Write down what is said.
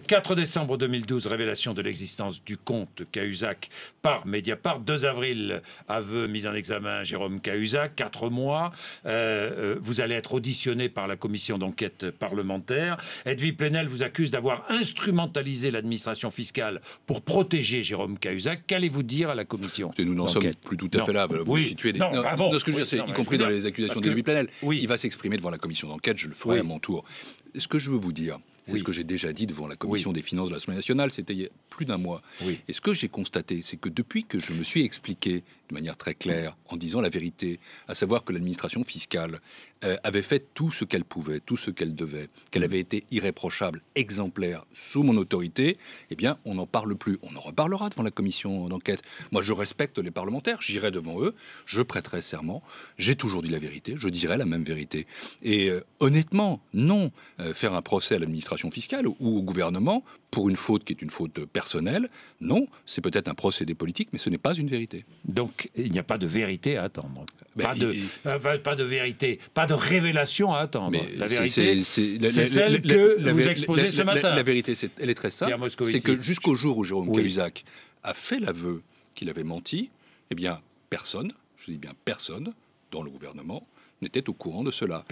4 décembre 2012, révélation de l'existence du compte Cahuzac par Mediapart. 2 avril, aveu, mise en examen Jérôme Cahuzac, 4 mois. Euh, euh, vous allez être auditionné par la commission d'enquête parlementaire. Edwy Plenel vous accuse d'avoir instrumentalisé l'administration fiscale pour protéger Jérôme Cahuzac. Qu'allez-vous dire à la commission Nous n'en sommes plus tout à fait là. Vous oui. Situez non, ce que je y compris dans les accusations d'Edwy Plenel, il va s'exprimer devant la commission d'enquête, je le ferai à mon tour. Ce que je veux vous dire, c'est ce que j'ai déjà dit devant la commission des finances de l'Assemblée nationale, c'était il y a plus d'un mois. Et ce que j'ai constaté, c'est que depuis que je me suis expliqué de manière très claire, en disant la vérité, à savoir que l'administration fiscale euh, avait fait tout ce qu'elle pouvait, tout ce qu'elle devait, qu'elle mm. avait été irréprochable, exemplaire, sous mon autorité, eh bien, on n'en parle plus. On en reparlera devant la commission d'enquête. Moi, je respecte les parlementaires, j'irai devant eux, je prêterai serment, j'ai toujours dit la vérité, je dirai la même vérité. Et euh, honnêtement, non, euh, faire un procès à l'administration fiscale ou au gouvernement pour une faute qui est une faute personnelle. Non, c'est peut-être un procédé politique, mais ce n'est pas une vérité. Donc il n'y a pas de vérité à attendre. Ben, pas, de, euh, pas de vérité, pas de révélation à attendre. la vérité, c'est celle que vous exposez ce matin. La, vérité, c'est elle est très simple. C'est que jusqu'au jour où Jérôme oui. a fait l'aveu qu'il avait menti, eh bien personne, je dis bien personne, dans le gouvernement, n'était au courant de cela.